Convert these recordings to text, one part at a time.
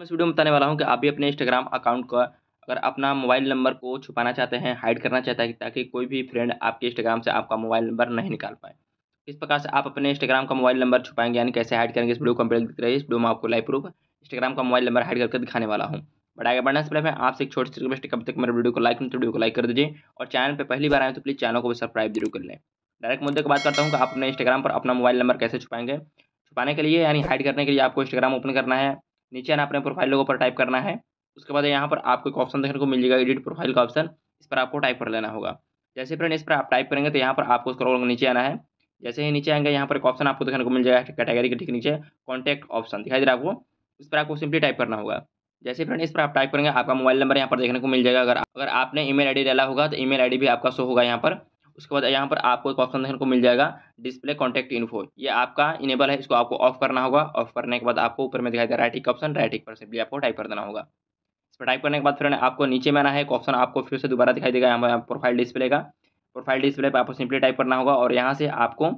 मैं इस वीडियो में बताने वाला हूँ कि आप भी अपने इंस्टाग्राम अकाउंट का अगर अपना मोबाइल नंबर को छुपाना चाहते हैं हाइड करना चाहते हैं ताकि कोई भी फ्रेंड आपके इंस्टाग्राम से आपका मोबाइल नंबर नहीं निकाल पाए इस प्रकार से आप अपने इंस्टाग्राम का मोबाइल नंबर छुपाएंगे यानी कैसे हाइड करेंगे इस वीडियो को कंप्लीट दिख रही है इस वीडियो में आपको लाइव प्रूफ इंस्टाग्राम का मोबाइल नंबर हाइड करके दिखाने वाला हूँ बट आगे बढ़ने से पहले मैं आपसे एक छोटी सी रिक्वेस्ट कब तक मेरे वीडियो को लाइक नहीं तो वीडियो को लाइक कर दीजिए और चैनल पर पहली बार आए तो प्लीज़ चैनल को भी सब्सक्राइब जरूर कर लें डायरेक्ट मुद्दे की बात करता हूँ कि आप अपने इंस्टाग्राम पर अपना मोबाइल नंबर कैसे छुपाएंगे छुपाने के लिए यानी हाइड करने के लिए आपको इंस्टाग्राम ओपन करना है नीचे आना अपने प्रोफाइल लोगों पर टाइप करना है उसके बाद यहाँ पर आपको एक ऑप्शन देखने को मिल जाएगा एडिट प्रोफाइल का ऑप्शन इस पर आपको टाइप कर लेना होगा जैसे फ्रेंड इस पर आप टाइप करेंगे तो यहाँ पर आपको स्क्रॉल नीचे आना है जैसे ही नीचे आएंगे यहाँ पर एक ऑप्शन आपको देखने को मिल जाएगा कैटेगरी के ठीक नीचे कॉन्टैक्ट ऑप्शन दिखाई दे रहा आपको इस पर आपको सिंपली टाइप करना होगा जैसे फ्रेंड इस पर आप टाइप करेंगे आपका मोबाइल नंबर यहाँ पर देखने को मिल जाएगा अगर अगर आपने ईमेल आईडी डाला होगा तो ईमेल आईडी भी आपका शो होगा यहाँ पर उसके बाद यहाँ पर आपको एक ऑप्शन देखने को मिल जाएगा डिस्प्ले कॉन्टैक्ट इन्फो ये आपका इनेबल है इसको आपको ऑफ करना होगा ऑफ करने के बाद आपको ऊपर में दिखाई दे राइटिक का ऑप्शन राइटिक पर सिंपली आपको टाइप कर देना होगा इस पर टाइप करने के बाद फिर आपको नीचे में आना है एक ऑप्शन आपको फिर से दोबारा दिखाई देगा यहाँ प्रोफाइल डिस्प्ले का प्रोफाइल डिस्प्ले पर आपको सिंपली टाइप करना होगा और यहाँ से आपको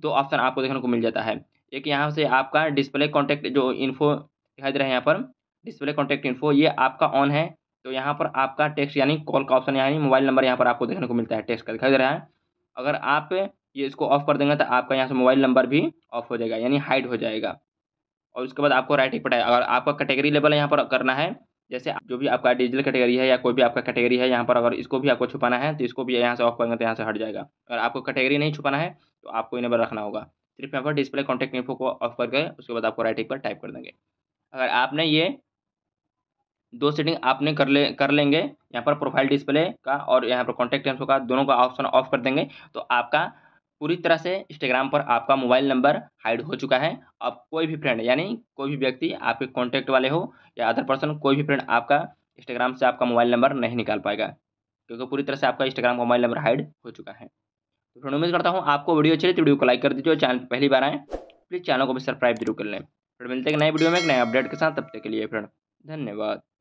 दो ऑप्शन आपको देखने को मिल जाता है एक यहाँ से आपका डिस्प्ले कॉन्टैक्ट जो इन्फो दिखाई दे रहा है यहाँ पर डिस्प्ले कॉन्टैक्ट इन्फो ये आपका ऑन है तो यहाँ पर आपका टेक्स्ट यानी कॉल का ऑप्शन यानी मोबाइल नंबर यहाँ पर आपको देखने को मिलता है टेक्स्ट का दिखाई दे रहा है अगर आप ये इसको ऑफ कर देंगे तो आपका यहाँ से मोबाइल नंबर भी ऑफ हो जाएगा यानी हाइड हो जाएगा और उसके बाद आपको राइटिंग पटाए अगर आपका कैटेगरी लेवल यहाँ पर करना है जैसे जो भी आपका डिजिटल कैटेगरी है या कोई भी आपका कैटेगरी है यहाँ पर अगर इसको भी आपको छुपाना है तो इसको भी यहाँ से ऑफ करेंगे तो यहाँ से हट जाएगा अगर आपको कैटेगरी नहीं छुपाना है तो आपको इन्हें रखना होगा सिर्फ यहाँ पर डिस्प्ले कॉन्टैक्ट इन्फो को ऑफ करके उसके बाद आपको राइटिंग पर टाइप कर देंगे अगर आपने ये दो सेटिंग आपने कर ले कर लेंगे यहाँ पर प्रोफाइल डिस्प्ले का और यहाँ पर कॉन्टैक्ट इन्फो का दोनों का ऑप्शन ऑफ कर देंगे तो आपका पूरी तरह से इंस्टाग्राम पर आपका मोबाइल नंबर हाइड हो चुका है अब कोई भी फ्रेंड यानी कोई भी व्यक्ति आपके कॉन्टैक्ट वाले हो या अदर पर्सन कोई भी फ्रेंड आपका इंस्टाग्राम से आपका मोबाइल नंबर नहीं निकाल पाएगा क्योंकि पूरी तरह से आपका इंस्टाग्राम का मोबाइल नंबर हाइड हो चुका है तो फ्रेंड उम्मीद करता हूँ आपको वीडियो अच्छी लगी वीडियो को लाइक कर दीजिए चैनल पहली बार आएँ प्लीज़ चैनल को भी सब्सक्राइब जरूर कर लें फिर मिलते हैं नए वीडियो में एक नए अपडेट के साथ तब तक के लिए फ्रेंड धन्यवाद